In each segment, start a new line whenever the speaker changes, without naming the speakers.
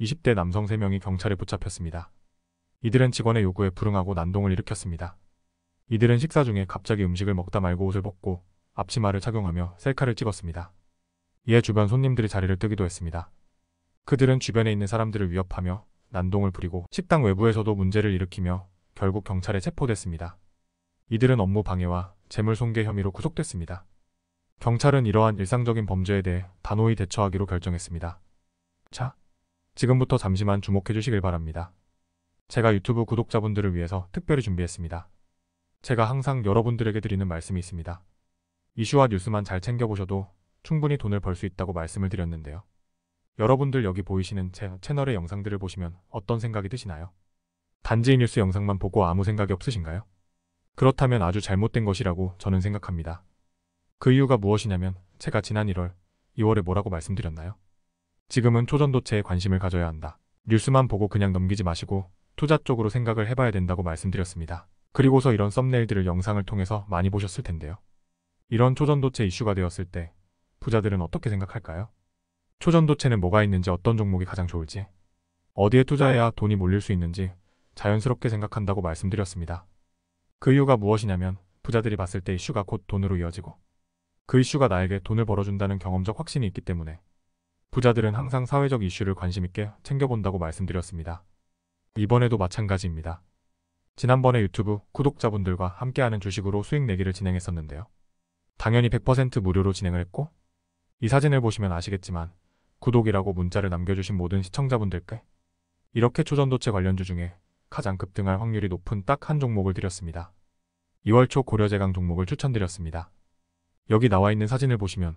20대 남성 3명이 경찰에 붙잡혔습니다. 이들은 직원의 요구에 불응하고 난동을 일으켰습니다. 이들은 식사 중에 갑자기 음식을 먹다 말고 옷을 벗고 앞치마를 착용하며 셀카를 찍었습니다. 이에 주변 손님들이 자리를 뜨기도 했습니다. 그들은 주변에 있는 사람들을 위협하며 난동을 부리고 식당 외부에서도 문제를 일으키며 결국 경찰에 체포됐습니다. 이들은 업무 방해와 재물손괴 혐의로 구속됐습니다. 경찰은 이러한 일상적인 범죄에 대해 단호히 대처하기로 결정했습니다. 자, 지금부터 잠시만 주목해 주시길 바랍니다. 제가 유튜브 구독자분들을 위해서 특별히 준비했습니다. 제가 항상 여러분들에게 드리는 말씀이 있습니다. 이슈와 뉴스만 잘 챙겨보셔도 충분히 돈을 벌 수 있다고 말씀을 드렸는데요. 여러분들 여기 보이시는 제 채널의 영상들을 보시면 어떤 생각이 드시나요? 단지 뉴스 영상만 보고 아무 생각이 없으신가요? 그렇다면 아주 잘못된 것이라고 저는 생각합니다. 그 이유가 무엇이냐면 제가 지난 1월, 2월에 뭐라고 말씀드렸나요? 지금은 초전도체에 관심을 가져야 한다. 뉴스만 보고 그냥 넘기지 마시고 투자 쪽으로 생각을 해봐야 된다고 말씀드렸습니다. 그리고서 이런 썸네일들을 영상을 통해서 많이 보셨을 텐데요. 이런 초전도체 이슈가 되었을 때 부자들은 어떻게 생각할까요? 초전도체는 뭐가 있는지 어떤 종목이 가장 좋을지 어디에 투자해야 돈이 몰릴 수 있는지 자연스럽게 생각한다고 말씀드렸습니다. 그 이유가 무엇이냐면 부자들이 봤을 때 이슈가 곧 돈으로 이어지고 그 이슈가 나에게 돈을 벌어준다는 경험적 확신이 있기 때문에 부자들은 항상 사회적 이슈를 관심있게 챙겨본다고 말씀드렸습니다. 이번에도 마찬가지입니다. 지난번에 유튜브 구독자분들과 함께하는 주식으로 수익 내기를 진행했었는데요. 당연히 100% 무료로 진행을 했고 이 사진을 보시면 아시겠지만 구독이라고 문자를 남겨주신 모든 시청자분들께 이렇게 초전도체 관련주 중에 가장 급등할 확률이 높은 딱 한 종목을 드렸습니다. 2월 초 고려제강 종목을 추천드렸습니다. 여기 나와 있는 사진을 보시면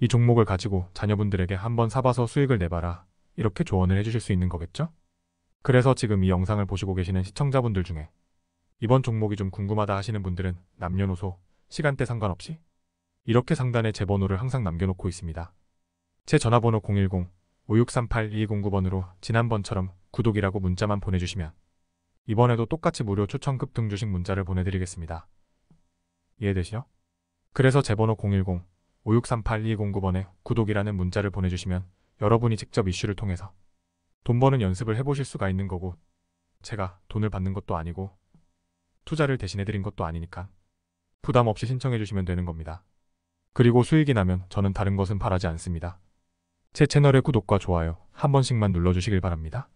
이 종목을 가지고 자녀분들에게 한번 사봐서 수익을 내봐라 이렇게 조언을 해주실 수 있는 거겠죠? 그래서 지금 이 영상을 보시고 계시는 시청자분들 중에 이번 종목이 좀 궁금하다 하시는 분들은 남녀노소, 시간대 상관없이 이렇게 상단에 제 번호를 항상 남겨놓고 있습니다. 제 전화번호 010-5638-2209번으로 지난번처럼 구독이라고 문자만 보내주시면 이번에도 똑같이 무료 추천급 등주식 문자를 보내드리겠습니다. 이해되시죠? 그래서 제 번호 010 5 6 3 8 2 0 9번에 구독이라는 문자를 보내주시면 여러분이 직접 이슈를 통해서 돈 버는 연습을 해보실 수가 있는 거고 제가 돈을 받는 것도 아니고 투자를 대신해드린 것도 아니니까 부담 없이 신청해주시면 되는 겁니다. 그리고 수익이 나면 저는 다른 것은 바라지 않습니다. 제 채널의 구독과 좋아요 한 번씩만 눌러주시길 바랍니다.